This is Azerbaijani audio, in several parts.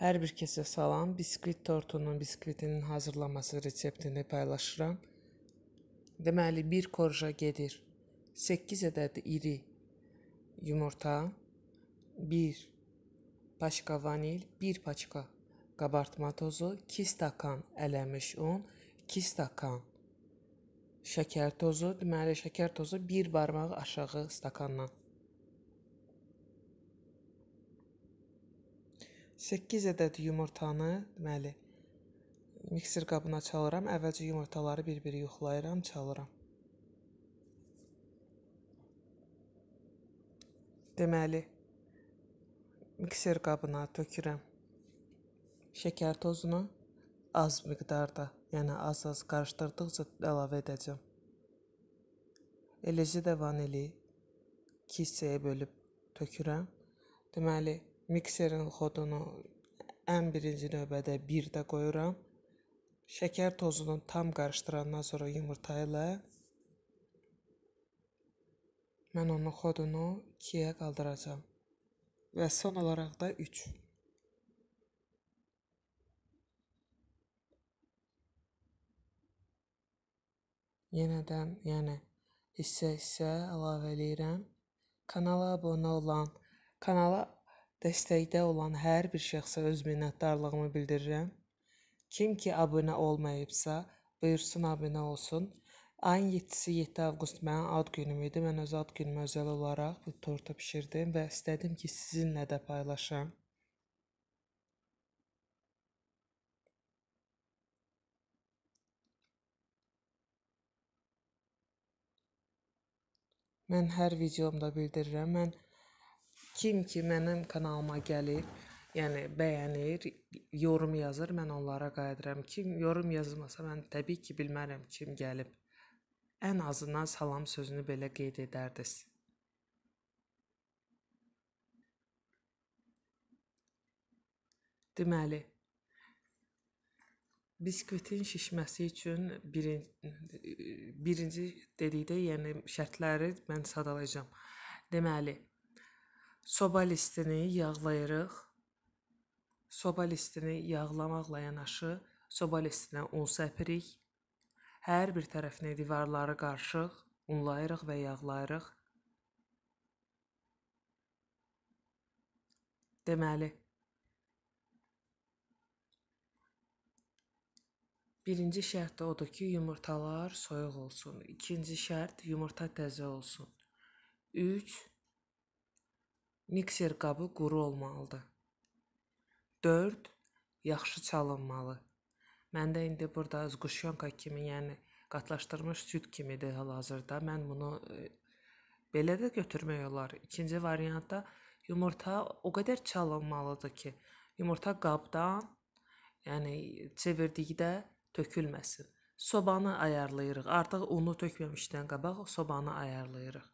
Hər bir kəsə salam. Biskvit tortunun biskvitinin hazırlanması reseptini paylaşıram. Deməli, 1 korja gedir. 8 ədəd iri yumurta, 1 paçka vanil, 1 paçka qabartma tozu, 2 stakan ələmiş un, 2 stakan şəkər tozu, deməli şəkər tozu 1 barmaq aşağı stakandan 8 ədəd yumurtanı, deməli, mikser qabına çalıram. Əvvəlcə yumurtaları bir-bir yoxlayıram, çalıram. Deməli, mikser qabına tökürəm şəkər tozunu az miqdarda, yəni az-az qarışdırdıqca əlavə edəcəm. Eləcə də vanili kisəyə bölüb tökürəm. Deməli, Mikserin xodunu ən birinci növbədə 1-də qoyuram. Şəkər tozunu tam qarışdırandan sonra yumurta ilə mən onun xodunu 2-yə qaldıracağam. Və son olaraq da 3. Yenədən, yəni hissə-hissə əlavə eləyirəm. Kanala abunə olan, kanala Dəstəkdə olan hər bir şəxsə öz minnətdarlığımı bildirirəm. Kim ki abunə olmayıbsa, buyursun abunə olsun. Ayın 7-si 7 avqust mənim ad günüm idi. Mən öz ad günümə özəl olaraq bu tortu bişirdim və istədim ki, sizinlə də paylaşım. Mən hər videomda bildirirəm, mən Kim ki mənim kanalıma gəlir, yəni bəyənir, yorum yazır, mən onlara qayıdıram. Kim yorum yazmasa mən təbii ki, bilmərəm kim gəlib. Ən azından salam sözünü belə qeyd edərdiniz. Deməli, biskvitin şişməsi üçün birinci, birinci dedikdə, yəni şərtləri mən sadalayacağam. Deməli, Soba listini yağlayırıq. Soba listini yağlamaqla yanaşı soba listinə un səpirik. Hər bir tərəfini divarları qarışıq, unlayırıq və yağlayırıq. Deməli, Birinci şərt də odur ki, yumurtalar soyuq olsun. İkinci şərt yumurta təzə olsun. 3 Mikser qabı quru olmalıdır. 4. Yaxşı çalınmalı. Məndə indi burada zquşyonka kimi, yəni qatlaşdırmış süd kimidir hal-hazırda. Mən bunu e, belə də götürmək olar. İkinci variantda yumurta o qədər çalınmalıdır ki, yumurta qabdan, yəni çevirdikdə tökülməsin. Sobanı ayarlayırıq. Artıq unu tökməmişdən qabaq sobanı ayarlayırıq.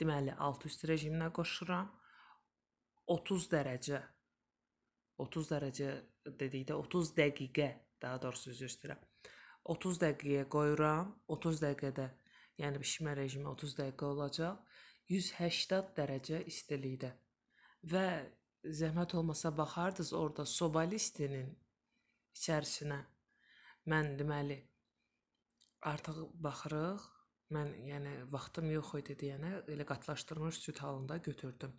Deməli, alt üst rejiminə qoşuram. 30 dərəcə 30 dərəcə dedikdə 30 dəqiqə daha doğrusu üzr istəyirəm. 30 dəqiqəyə qoyuram. 30 dəqiqədə, yəni bişmə rejimi 30 dəqiqə olacaq. 180 dərəcə istilikdə. Və zəhmət olmasa baxardınız orada sobalistinin içərisinə. Mən deməli artıq baxırıq. Mən yəni vaxtım yox idi deyənə elə qatlaşdırmış süd halında götürdüm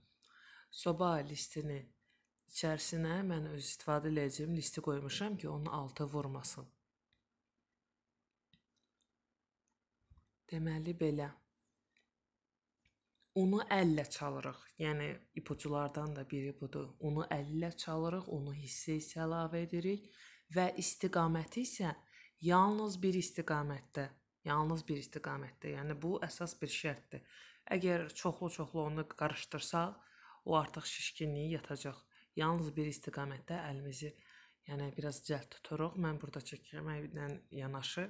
soba listini içərisinə mən öz istifadə edəcəyim listi qoymuşam ki, onun altı vurmasın. Deməli belə. Unu əllə çalırıq. Yəni ipuculardan da biri budur. Unu əllə çalırıq, onu hissə-hissə əlavə edirik və istiqaməti isə yalnız bir istiqamətdə, yalnız bir istiqamətdə. Yəni bu əsas bir şərtdir. Əgər çoxlu-çoxlu onu qarışdırsaq, o artıq şişkinliyi yatacaq. Yalnız bir istiqamətdə əlimizi, yəni biraz cəld tuturuq. Mən burada çəkməklə yanaşı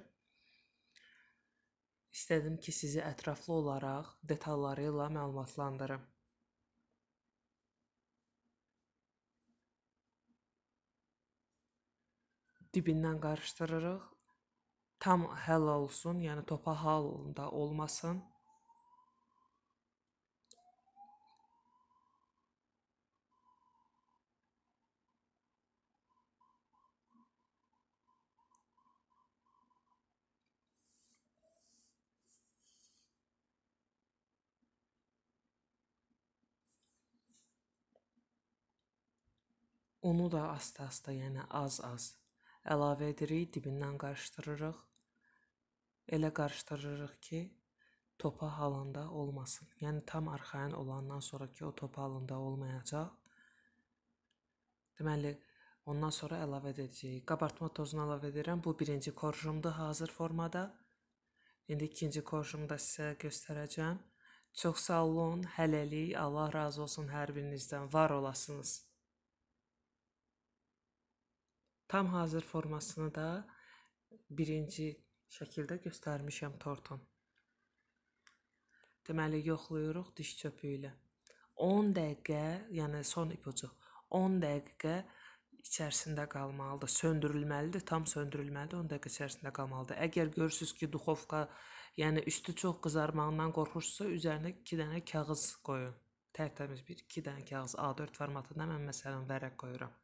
istədim ki, sizi ətraflı olaraq detalları ilə məlumatlandırım. Dibindən qarışdırırıq. Tam həll olsun, yəni topa halında olmasın. Onu da asta-asta, yəni az-az əlavə edirik, dibindən qarışdırırıq. Elə qarışdırırıq ki, topa halında olmasın. Yəni tam arxayın olandan sonraki o topa halında olmayacaq. Deməli, ondan sonra əlavə edəcəyik. Qabartma tozunu əlavə edirəm. Bu birinci korjumdur hazır formada. İndi ikinci korjumda sizə göstərəcəm. Çox sağ olun, hələlik, Allah razı olsun hər birinizdən. Var olasınız. Tam hazır formasını da birinci şəkildə göstərmişəm tortun. Deməli yoxlayırıq diş çöpü ilə. 10 dəqiqə, yəni son ipucu. 10 dəqiqə içərisində qalmalıdır. Söndürülməlidir, tam söndürülməlidir, 10 dəqiqə içərisində qalmalıdır. Əgər görürsüz ki, duxovka, yəni üstü çox qızarmağından qorxursa, üzərinə 2 dənə kağız qoyun. Tərtəmiz bir 2 dənə kağız A4 formatında mən məsələn vərəq qoyuram.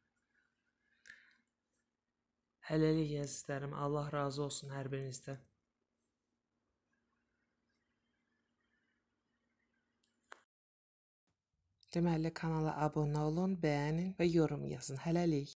Hələlik əzizlərim, Allah razı olsun hər birinizdən. Deməli kanala abunə olun, bəyənin və yorum yazın. Hələlik.